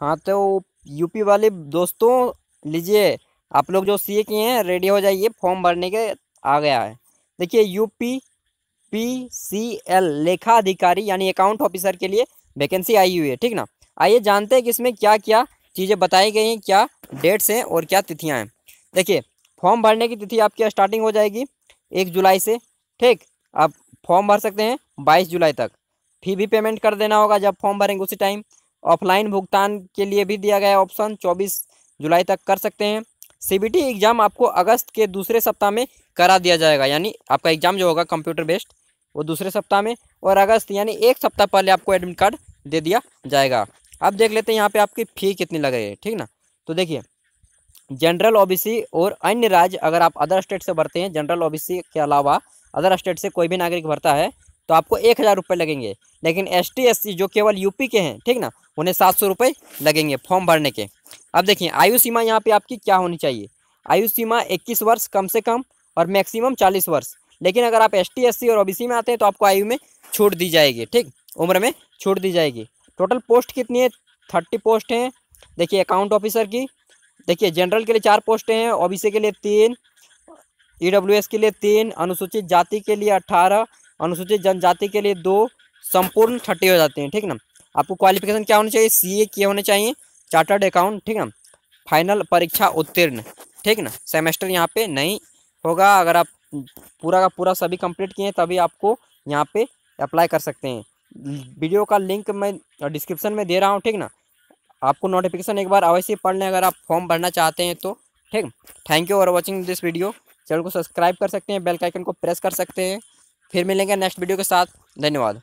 हाँ तो यूपी वाले दोस्तों लीजिए आप लोग जो सी किए हैं रेडी हो जाइए फॉर्म भरने के आ गया है देखिए यूपी पी सी एल लेखा अधिकारी यानी अकाउंट ऑफिसर के लिए वैकेंसी आई हुई है ठीक ना आइए जानते हैं कि इसमें क्या क्या चीज़ें बताई गई हैं क्या डेट्स हैं और क्या तिथियां हैं देखिए फॉर्म भरने की तिथि आपकी स्टार्टिंग हो जाएगी एक जुलाई से ठीक आप फॉर्म भर सकते हैं बाईस जुलाई तक फी भी पेमेंट कर देना होगा जब फॉर्म भरेंगे उसी टाइम ऑफलाइन भुगतान के लिए भी दिया गया है ऑप्शन चौबीस जुलाई तक कर सकते हैं सी एग्ज़ाम आपको अगस्त के दूसरे सप्ताह में करा दिया जाएगा यानी आपका एग्ज़ाम जो होगा कंप्यूटर बेस्ड वो दूसरे सप्ताह में और अगस्त यानी एक सप्ताह पहले आपको एडमिट कार्ड दे दिया जाएगा अब देख लेते हैं यहाँ पे आपकी फ़ी कितनी लग रही है ठीक ना तो देखिए जनरल ओबीसी और अन्य राज्य अगर आप अदर स्टेट से भरते हैं जनरल ओबीसी के अलावा अदर स्टेट से कोई भी नागरिक भरता है तो आपको एक हज़ार रुपये लगेंगे लेकिन एस टी जो केवल यूपी के हैं ठीक ना उन्हें सात सौ रुपये लगेंगे फॉर्म भरने के अब देखिए आयु सीमा यहाँ पे आपकी क्या होनी चाहिए आयु सीमा इक्कीस वर्ष कम से कम और मैक्सिमम चालीस वर्ष लेकिन अगर आप एस टी और ओ में आते हैं तो आपको आयु में छूट दी जाएगी ठीक उम्र में छूट दी जाएगी टोटल पोस्ट कितनी है थर्टी पोस्ट हैं देखिए अकाउंट ऑफिसर की देखिए जनरल के लिए चार पोस्टें हैं ओ के लिए तीन ई के लिए तीन अनुसूचित जाति के लिए अट्ठारह अनुसूचित जनजाति के लिए दो संपूर्ण थर्टी हो जाती हैं ठीक ना आपको क्वालिफिकेशन क्या होना चाहिए सी ए होने चाहिए चार्टर्ड अकाउंट ठीक ना फाइनल परीक्षा उत्तीर्ण ठीक ना सेमेस्टर यहाँ पे नहीं होगा अगर आप पूरा का पूरा सभी कंप्लीट किए तभी आपको यहाँ पे अप्लाई कर सकते हैं वीडियो का लिंक मैं डिस्क्रिप्शन में दे रहा हूँ ठीक ना आपको नोटिफिकेशन एक बार अवश्य पढ़ लें अगर आप फॉर्म भरना चाहते हैं तो ठीक thank you for watching this video channel को सब्सक्राइब कर सकते हैं बेल का आइकन को प्रेस कर सकते हैं फिर मिलेंगे नेक्स्ट वीडियो के साथ धन्यवाद